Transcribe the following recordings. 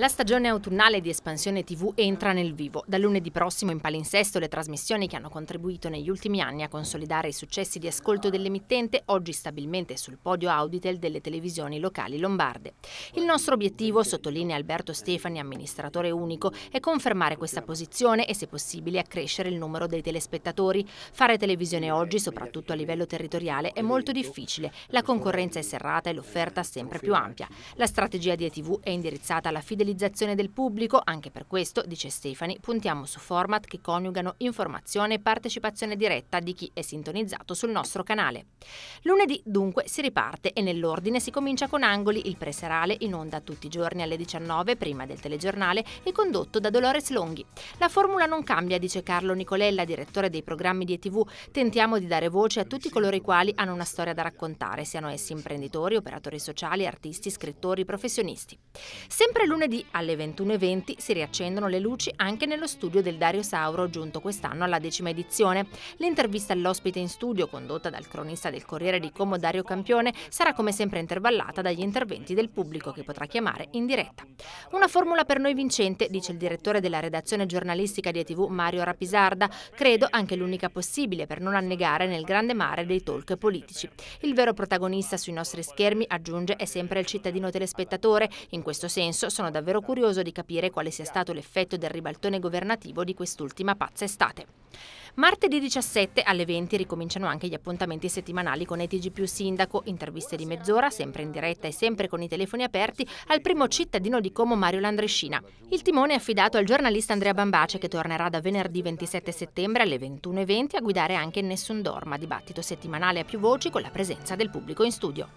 La stagione autunnale di Espansione TV entra nel vivo. Da lunedì prossimo in palinsesto le trasmissioni che hanno contribuito negli ultimi anni a consolidare i successi di ascolto dell'emittente, oggi stabilmente sul podio Auditel delle televisioni locali lombarde. Il nostro obiettivo, sottolinea Alberto Stefani, amministratore unico, è confermare questa posizione e se possibile accrescere il numero dei telespettatori. Fare televisione oggi, soprattutto a livello territoriale, è molto difficile. La concorrenza è serrata e l'offerta sempre più ampia. La strategia di ETV è indirizzata alla fidelità sensibilizzazione del pubblico, anche per questo, dice Stefani, puntiamo su format che coniugano informazione e partecipazione diretta di chi è sintonizzato sul nostro canale. Lunedì dunque si riparte e nell'ordine si comincia con Angoli, il preserale in onda tutti i giorni alle 19 prima del telegiornale e condotto da Dolores Longhi. La formula non cambia, dice Carlo Nicolella, direttore dei programmi di ETV. Tentiamo di dare voce a tutti coloro i quali hanno una storia da raccontare, siano essi imprenditori, operatori sociali, artisti, scrittori, professionisti. Sempre lunedì Venerdì alle 21.20 si riaccendono le luci anche nello studio del Dario Sauro, giunto quest'anno alla decima edizione. L'intervista all'ospite in studio, condotta dal cronista del Corriere di Como Dario Campione, sarà come sempre intervallata dagli interventi del pubblico che potrà chiamare in diretta. Una formula per noi vincente, dice il direttore della redazione giornalistica di ETV Mario Rapisarda, credo anche l'unica possibile per non annegare nel grande mare dei talk politici. Il vero protagonista sui nostri schermi, aggiunge, è sempre il cittadino telespettatore, in questo senso sono davvero davvero curioso di capire quale sia stato l'effetto del ribaltone governativo di quest'ultima pazza estate. Martedì 17 alle 20 ricominciano anche gli appuntamenti settimanali con ETG più Sindaco, interviste di mezz'ora, sempre in diretta e sempre con i telefoni aperti, al primo cittadino di Como Mario Landrescina. Il timone è affidato al giornalista Andrea Bambace che tornerà da venerdì 27 settembre alle 21.20 a guidare anche Nessun Dorma, dibattito settimanale a più voci con la presenza del pubblico in studio.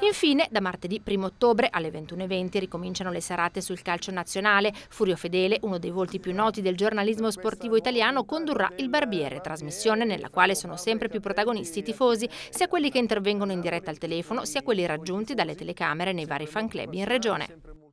Infine, da martedì 1 ottobre alle 21.20 ricominciano le serate sul calcio nazionale. Furio Fedele, uno dei volti più noti del giornalismo sportivo italiano, condurrà il barbiere Corriere, trasmissione nella quale sono sempre più protagonisti i tifosi, sia quelli che intervengono in diretta al telefono, sia quelli raggiunti dalle telecamere nei vari fan club in regione.